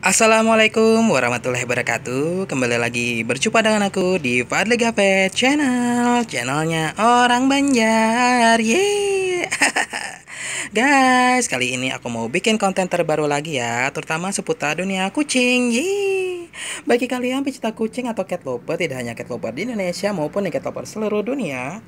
Assalamualaikum warahmatullahi wabarakatuh Kembali lagi berjumpa dengan aku di Fadli Gape Channel Channelnya Orang Banjar Yeay Guys, kali ini aku mau bikin konten terbaru lagi ya Terutama seputar dunia kucing Yeay Bagi kalian pecinta kucing atau cat lover Tidak hanya cat lover di Indonesia maupun cat lover seluruh dunia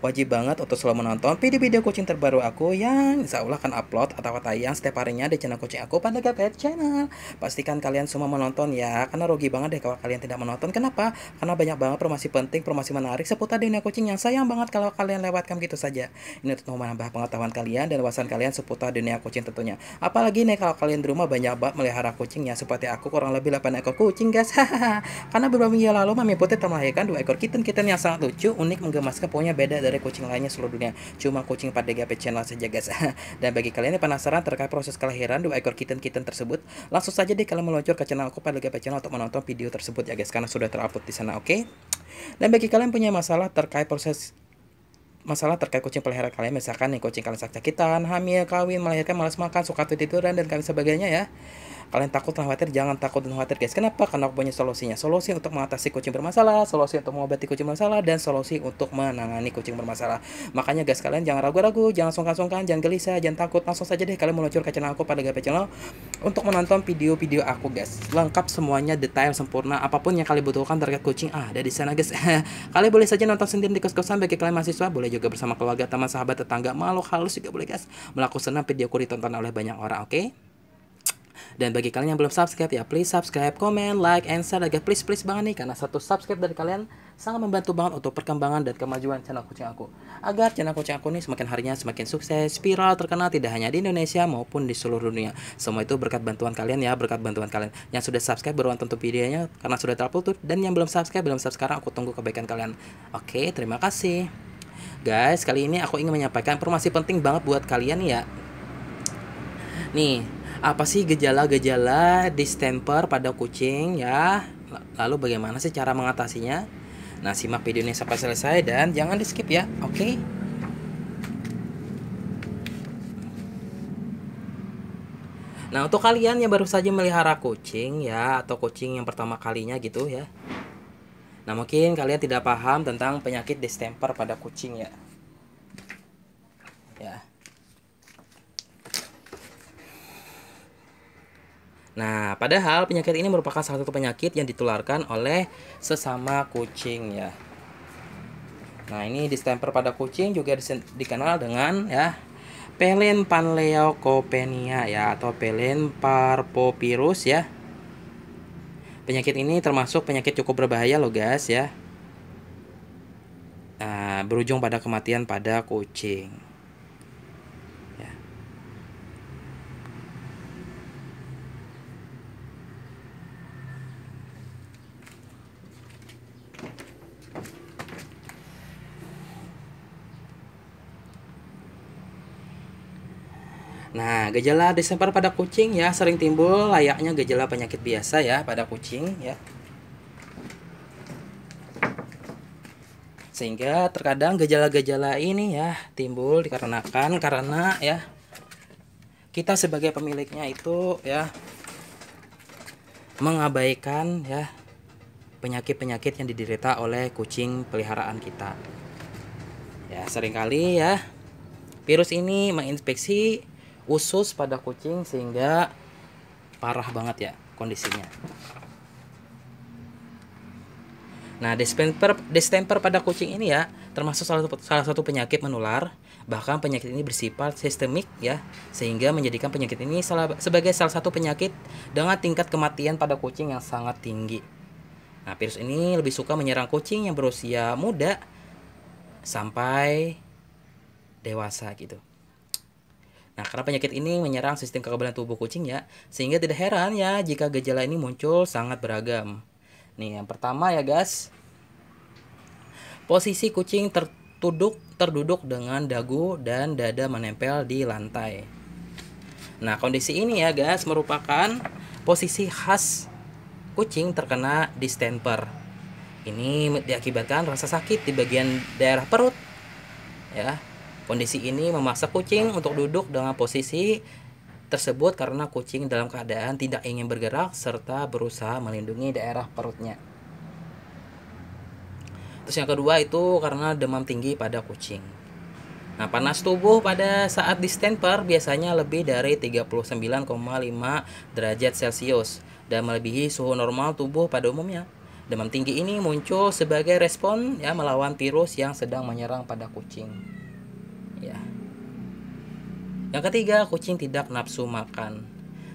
wajib banget untuk selalu menonton video-video kucing terbaru aku yang insya Allah akan upload atau tayang setiap harinya di channel kucing aku pada Gapet Channel. Pastikan kalian semua menonton ya, karena rugi banget deh kalau kalian tidak menonton. Kenapa? Karena banyak banget promosi penting, promosi menarik seputar dunia kucing yang sayang banget kalau kalian lewatkan gitu saja. Ini untuk menambah pengetahuan kalian dan wawasan kalian seputar dunia kucing tentunya. Apalagi nih kalau kalian di rumah banyak banget melihara kucingnya seperti aku kurang lebih 8 ekor kucing guys. karena beberapa minggu lalu Mami Putih telah melahirkan dua ekor kitten-kitten yang sangat lucu, unik, menggemaskan, punya beda berbeda dari kucing lainnya seluruh dunia. Cuma kucing pada GP Channel saja guys. Dan bagi kalian yang penasaran terkait proses kelahiran dua ekor kitten-kitten tersebut, langsung saja deh kalian meluncur ke channel aku pada GP Channel untuk menonton video tersebut ya guys karena sudah terupload di sana, oke? Okay? Dan bagi kalian punya masalah terkait proses masalah terkait kucing pelihara kalian misalkan nih kucing kalian sakit sakitan, hamil, kawin, melahirkan, malas makan, suka tiduran dan lain sebagainya ya. Kalian takut dan khawatir, jangan takut dan khawatir guys. Kenapa? Karena aku punya solusinya. Solusi untuk mengatasi kucing bermasalah, solusi untuk mengobati kucing bermasalah, dan solusi untuk menangani kucing bermasalah. Makanya guys, kalian jangan ragu-ragu, jangan sungkan-sungkan, jangan gelisah, jangan takut. Langsung saja deh kalian meluncur ke channel aku pada Gapai Channel untuk menonton video-video aku guys. Lengkap semuanya, detail, sempurna, apapun yang kalian butuhkan terkait kucing ah, ada di sana guys. kalian boleh saja nonton sendiri di kos-kosan bagi kalian mahasiswa, boleh juga bersama keluarga, teman, sahabat, tetangga, malu halus juga boleh guys. Melakukan senang video kuri ditonton oleh banyak orang, oke? Okay? Dan bagi kalian yang belum subscribe ya please subscribe, comment, like, and share agar please please banget nih karena satu subscribe dari kalian sangat membantu banget untuk perkembangan dan kemajuan channel kucing aku. Agar channel kucing aku ini semakin harinya semakin sukses, viral, terkenal tidak hanya di Indonesia maupun di seluruh dunia. Semua itu berkat bantuan kalian ya, berkat bantuan kalian. Yang sudah subscribe beruang tentu videonya karena sudah terupload dan yang belum subscribe belum subscribe sekarang aku tunggu kebaikan kalian. Oke, terima kasih. Guys, kali ini aku ingin menyampaikan informasi penting banget buat kalian ya. Nih, apa sih gejala-gejala distemper pada kucing ya lalu bagaimana sih cara mengatasinya nah simak video ini sampai selesai dan jangan di skip ya oke okay? Nah untuk kalian yang baru saja melihara kucing ya atau kucing yang pertama kalinya gitu ya Nah mungkin kalian tidak paham tentang penyakit distemper pada kucing ya Nah, padahal penyakit ini merupakan salah satu penyakit yang ditularkan oleh sesama kucing ya. Nah, ini distemper pada kucing juga dikenal dengan ya Pelen panleukopenia ya atau Pelin parpovirus ya. Penyakit ini termasuk penyakit cukup berbahaya loh guys ya. Nah, berujung pada kematian pada kucing. Nah, gejala Desember pada kucing ya sering timbul layaknya gejala penyakit biasa ya pada kucing ya. Sehingga terkadang gejala-gejala ini ya timbul dikarenakan karena ya kita sebagai pemiliknya itu ya mengabaikan ya penyakit-penyakit yang diderita oleh kucing peliharaan kita. Ya, seringkali ya virus ini menginspeksi usus pada kucing sehingga parah banget ya kondisinya. Nah, distemper, distemper pada kucing ini ya termasuk salah satu, salah satu penyakit menular. Bahkan penyakit ini bersifat sistemik ya, sehingga menjadikan penyakit ini salah, sebagai salah satu penyakit dengan tingkat kematian pada kucing yang sangat tinggi. Nah, virus ini lebih suka menyerang kucing yang berusia muda sampai dewasa gitu. Nah, karena penyakit ini menyerang sistem kekebalan tubuh kucing ya, sehingga tidak heran ya jika gejala ini muncul sangat beragam. Nih, yang pertama ya guys, posisi kucing tertuduk terduduk dengan dagu dan dada menempel di lantai. Nah, kondisi ini ya guys merupakan posisi khas kucing terkena distemper. Ini diakibatkan rasa sakit di bagian daerah perut. Ya, Kondisi ini memaksa kucing untuk duduk dengan posisi tersebut karena kucing dalam keadaan tidak ingin bergerak serta berusaha melindungi daerah perutnya. Terus yang kedua itu karena demam tinggi pada kucing. Nah, panas tubuh pada saat distemper biasanya lebih dari 39,5 derajat Celcius dan melebihi suhu normal tubuh pada umumnya. Demam tinggi ini muncul sebagai respon ya melawan virus yang sedang menyerang pada kucing. Yang ketiga, kucing tidak nafsu makan.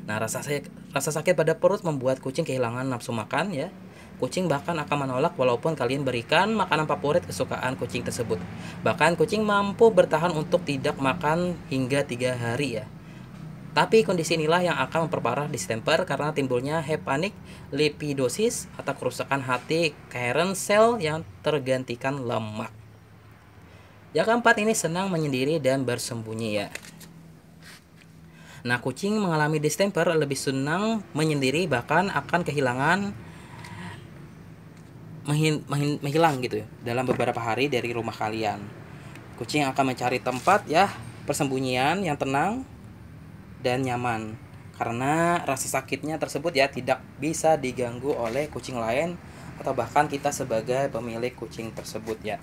Nah, rasa sakit, rasa sakit pada perut membuat kucing kehilangan nafsu makan ya. Kucing bahkan akan menolak walaupun kalian berikan makanan favorit kesukaan kucing tersebut. Bahkan kucing mampu bertahan untuk tidak makan hingga tiga hari ya. Tapi kondisi inilah yang akan memperparah distemper karena timbulnya hepanik, lipidosis, atau kerusakan hati keren sel yang tergantikan lemak. Yang keempat ini senang menyendiri dan bersembunyi ya. Nah, kucing mengalami distemper lebih senang menyendiri bahkan akan kehilangan menghin, menghin, menghilang gitu ya, dalam beberapa hari dari rumah kalian. Kucing akan mencari tempat ya persembunyian yang tenang dan nyaman karena rasa sakitnya tersebut ya tidak bisa diganggu oleh kucing lain atau bahkan kita sebagai pemilik kucing tersebut ya.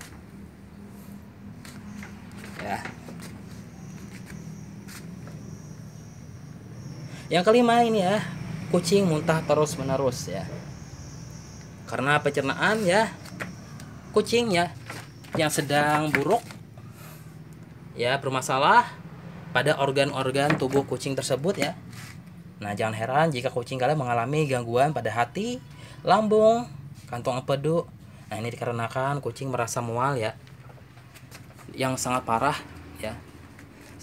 Ya. yang kelima ini ya kucing muntah terus menerus ya karena pencernaan ya kucing ya yang sedang buruk ya bermasalah pada organ-organ tubuh kucing tersebut ya nah jangan heran jika kucing kalian mengalami gangguan pada hati lambung kantong empedu nah ini dikarenakan kucing merasa mual ya yang sangat parah ya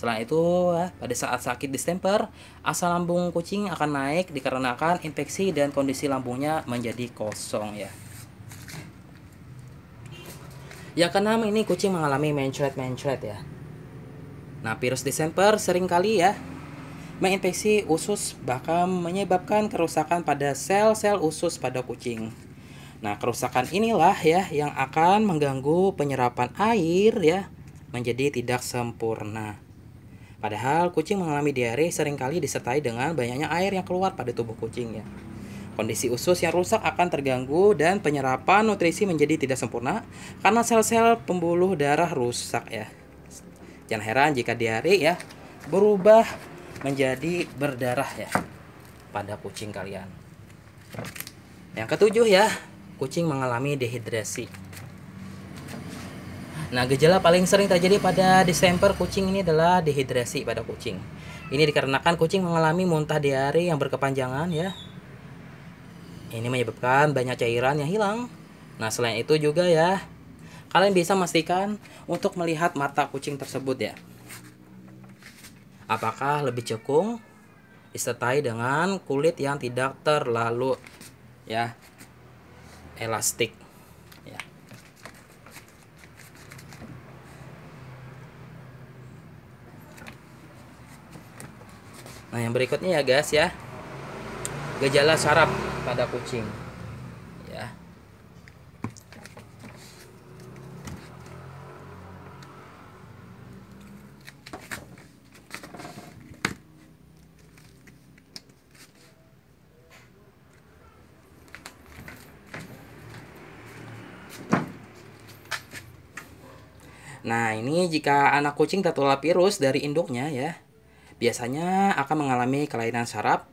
setelah itu, eh, pada saat sakit distemper, asam lambung kucing akan naik dikarenakan infeksi dan kondisi lambungnya menjadi kosong ya. Yang keenam ini kucing mengalami mencret-mencret ya. Nah, virus distemper kali ya menginfeksi usus bahkan menyebabkan kerusakan pada sel-sel usus pada kucing. Nah, kerusakan inilah ya yang akan mengganggu penyerapan air ya menjadi tidak sempurna. Padahal kucing mengalami diare seringkali disertai dengan banyaknya air yang keluar pada tubuh kucing ya. Kondisi usus yang rusak akan terganggu dan penyerapan nutrisi menjadi tidak sempurna karena sel-sel pembuluh darah rusak ya. Jangan heran jika diare ya berubah menjadi berdarah ya pada kucing kalian. Yang ketujuh ya, kucing mengalami dehidrasi. Nah, gejala paling sering terjadi pada Desember kucing ini adalah dehidrasi pada kucing. Ini dikarenakan kucing mengalami muntah diare yang berkepanjangan ya. Ini menyebabkan banyak cairan yang hilang. Nah, selain itu juga ya, kalian bisa memastikan untuk melihat mata kucing tersebut ya. Apakah lebih cekung disertai dengan kulit yang tidak terlalu ya elastik. Nah, yang berikutnya ya guys ya. Gejala saraf pada kucing. Ya. Nah, ini jika anak kucing tertular virus dari induknya ya, biasanya akan mengalami kelainan saraf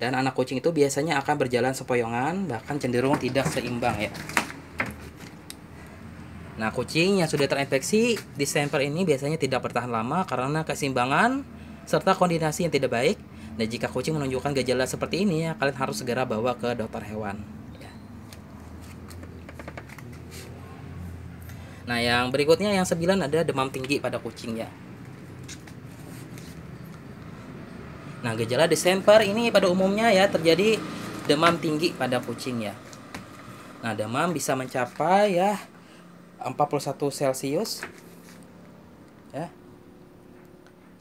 dan anak kucing itu biasanya akan berjalan sepoyongan bahkan cenderung tidak seimbang ya. Nah, kucing yang sudah terinfeksi distemper ini biasanya tidak bertahan lama karena keseimbangan serta koordinasi yang tidak baik. Nah jika kucing menunjukkan gejala seperti ini, ya, kalian harus segera bawa ke dokter hewan. Ya. Nah, yang berikutnya yang sembilan ada demam tinggi pada kucing ya. Nah, gejala distemper ini pada umumnya ya terjadi demam tinggi pada kucing ya. Nah, demam bisa mencapai ya 41 Celcius. Ya.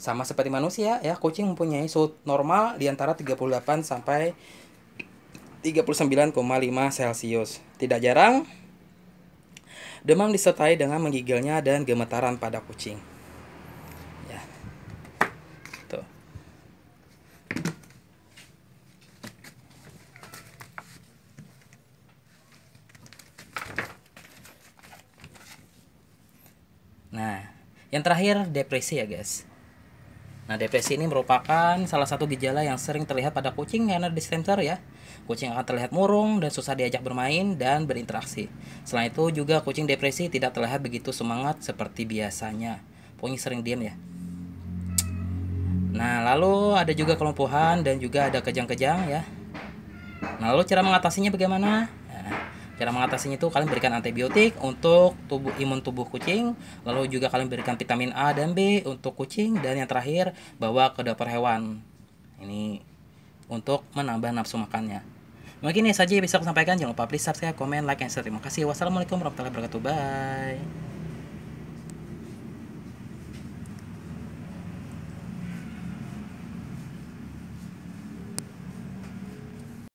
Sama seperti manusia ya, kucing mempunyai suhu normal di antara 38 sampai 39,5 Celcius. Tidak jarang demam disertai dengan menggigilnya dan gemetaran pada kucing. Yang terakhir depresi ya guys. Nah, depresi ini merupakan salah satu gejala yang sering terlihat pada kucing di disenter ya. Kucing akan terlihat murung dan susah diajak bermain dan berinteraksi. Selain itu juga kucing depresi tidak terlihat begitu semangat seperti biasanya. Pokoknya sering diam ya. Nah, lalu ada juga kelumpuhan dan juga ada kejang-kejang ya. Nah, lalu cara mengatasinya bagaimana? Cara mengatasinya itu kalian berikan antibiotik untuk tubuh imun tubuh kucing, lalu juga kalian berikan vitamin A dan B untuk kucing dan yang terakhir bawa ke dapur hewan. Ini untuk menambah nafsu makannya. Mungkin ini saja yang bisa aku sampaikan. Jangan lupa please subscribe, komen, like, dan share. Terima kasih. Wassalamualaikum warahmatullahi wabarakatuh. Bye.